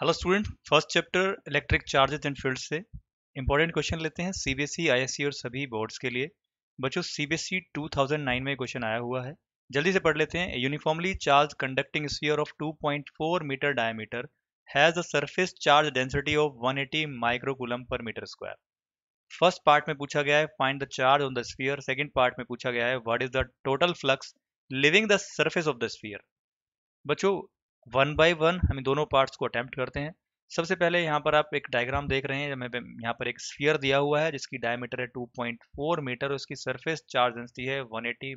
hello student first chapter electric charges and field से important question लेते हैं CBSE ISC e, e और सभी बोर्ड्स के लिए बच्चों सीबीएसई 2009 e में क्वेश्चन आया हुआ है जल्दी से पढ़ लेते हैं uniformly charge conducting sphere of 2.4 metre diameter has a surface charge density of one microcoulomb per metre square first part में पूछा गया है find the charge on the sphere second part में पूछा गया है what is the total flux leaving the surface of the sphere बच्चों one by one हम दोनों पार्ट्स को अटैम्प्ट करते हैं सबसे पहले यहाँ पर आप एक डायग्राम देख रहे हैं हमें यहाँ पर एक स्फीयर दिया हुआ है जिसकी डायमीटर है 2.4 मीटर उसकी सरफेस चार्ज डेंसिटी है 180 एटी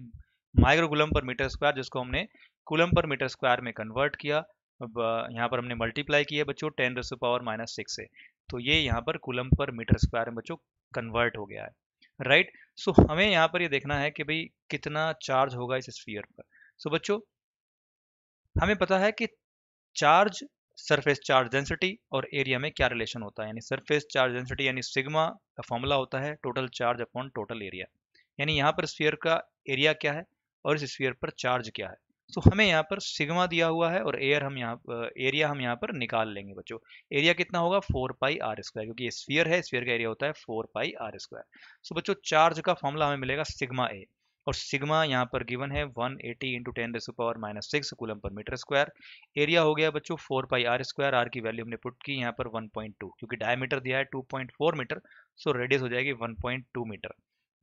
माइक्रोगुलम पर मीटर स्क्वायर जिसको हमने कुलम पर मीटर स्क्वायर में कन्वर्ट किया अब यहाँ पर हमने मल्टीप्लाई किया बच्चों ten raise power minus six से तो ये यहाँ per coulomb per metre square में बच्चों कन्वर्ट हो गया है राइट सो हमें यहाँ पर ये यह देखना है कि भाई कितना चार्ज होगा इस स्फीयर पर सो so, बच्चों हमें पता है कि चार्ज सरफेस चार्ज डेंसिटी और एरिया में क्या रिलेशन होता है यानी सरफेस चार्ज डेंसिटी यानी सिग्मा का फॉर्मूला होता है total charge upon total area यानी यहाँ पर स्फीयर का एरिया क्या है और इस स्फीयर पर चार्ज क्या है सो तो so, हमें यहाँ पर सिग्मा दिया हुआ है और एयर हम यहाँ एरिया हम यहाँ पर निकाल लेंगे बच्चों एरिया कितना होगा फोर पाई आर स्क्वायर क्योंकि स्फीयर है स्फीयर का एरिया होता है four pi r square so तो बच्चों चार्ज का फॉर्मूला हमें मिलेगा सिग्मा ए और सिग्मा यहाँ पर गिवन है 180 eighty into ten raise to power minus six coulomb per metre square area हो गया बच्चों 4 पाई आर स्क्वायर आर की वैल्यू हमने पुट की यहाँ पर 1.2 क्योंकि डायमीटर दिया है 2.4 मीटर सो रेडियस हो जाएगी 1.2 मीटर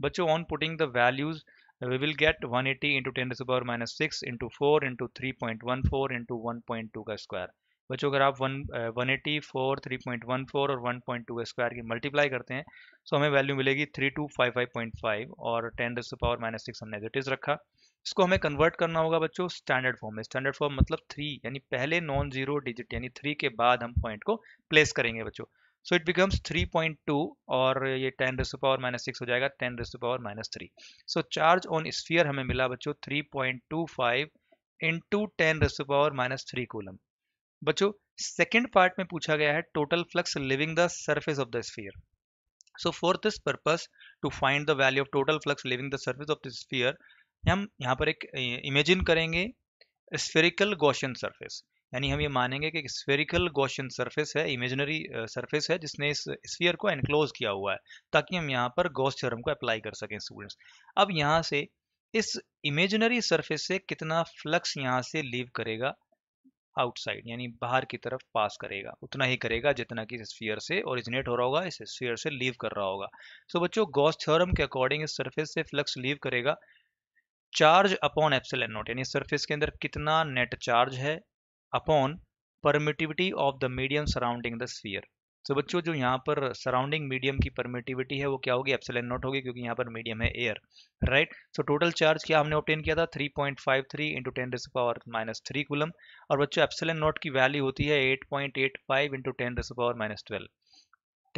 बच्चों on putting the values we will get 180 minus six into four into three point one four into one point two का स्क्वायर बच्चों अगर आप one one eighty four three point one four और one point two square की multiply करते हैं तो हमें वैल्यू मिलेगी three two five five point five और ten raise power minus six हमने नेगेटिव रखा इसको हमें कन्वर्ट करना होगा बच्चों स्टैंडर्ड फॉर्म में स्टैंडर्ड फॉर्म मतलब थ्री यानी पहले नॉन जीरो डिजिट यानी थ्री के बाद हम पॉइंट को प्लेस करेंगे बच्चों सो इट बिकम्स 3.2 और ये 10 रेस पावर माइनस सिक्स हो जाएगा 10 raise power minus three so charge on sphere हमें मिला बच्चों 3.25 point two five into ten raise power minus three coulomb बच्चों सेकेंड पार्ट में पूछा गया है total flux leaving the surface of the sphere so for this purpose to find the value of total flux leaving the surface of the sphere हम यहाँ पर एक imagine करेंगे स्फेरिकल गोशन सर्फेस यानी हम ये मानेंगे कि स्फेरिकल गोशन सर्फेस है इमेजिनरी सर्फेस है जिसने इस स्फीयर को एनक्लोज किया हुआ है ताकि हम यहाँ पर गोश थ्योरम को अप्लाई कर सकें स्टूडेंट्स अब यहाँ से इस इमेजिनरी सर्फेस से कितना फ्लक्स यहाँ से लीव करेगा आउटसाइड यानी बाहर की तरफ पास करेगा उतना ही करेगा जितना कि इस स्फीयर से ओरिजिनेट हो रहा होगा इस स्फीयर से लीव कर रहा होगा सो so, बच्चों गॉस थ्योरम के अकॉर्डिंग इस सरफेस से फ्लक्स लीव करेगा चार्ज अपॉन एप्सिलन नॉट यानी सरफेस के अंदर कितना नेट चार्ज है upon permittivity of the medium surrounding the sphere so तो बच्चों जो यहाँ पर सराउंडिंग मीडियम की परमिटिविटी है वो क्या होगी एप्सिलन नॉट होगी क्योंकि यहाँ पर मीडियम है air right so total charge क्या हमने ऑप्टेन किया था 3.53 point five three into ten raise power minus three coulomb और बच्चों एप्सिलन नॉट की वैल्यू होती है 8.85 point eight five into ten raise power minus twelve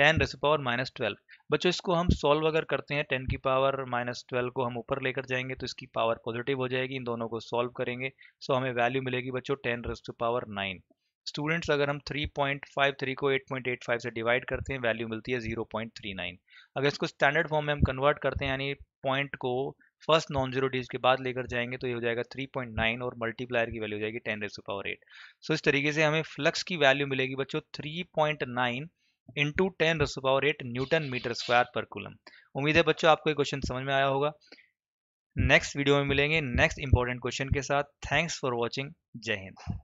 ten raise power minus twelve बच्चों इसको हम सॉल्व अगर करते हैं टेन की पावर माइनस ट्वेल्व को हम ऊपर लेकर जाएंगे तो इसकी पावर पॉजिटिव हो जाएगी इन दोनों को सॉल्व करेंगे सो so हमें वैल्यू मिलेगी बच्चों टेन रिस टू पावर नाइन स्टूडेंट्स अगर हम 3.53 को 8.85 से डिवाइड करते हैं वैल्यू मिलती है 0.39 अगर इसको स्टैंडर्ड फॉर्म में हम कन्वर्ट करते हैं यानी पॉइंट को फर्स्ट नॉन जीरो डीज के बाद लेकर जाएंगे तो ये हो जाएगा 3.9 और मल्टीप्लायर की वैल्यू हो जाएगी 10 रेस पावर 8 सो इस तरीके से हमें फ्लक्स की वैल्यू मिलेगी बच्चों three point nine into ten raise power eight newton metre square per coulomb उम्मीद है बच्चों आपको ये क्वेश्चन समझ में आया होगा नेक्स्ट वीडियो में मिलेंगे नेक्स्ट इंपॉर्टेंट क्वेश्चन के साथ थैंक्स फॉर वॉचिंग जय हिंद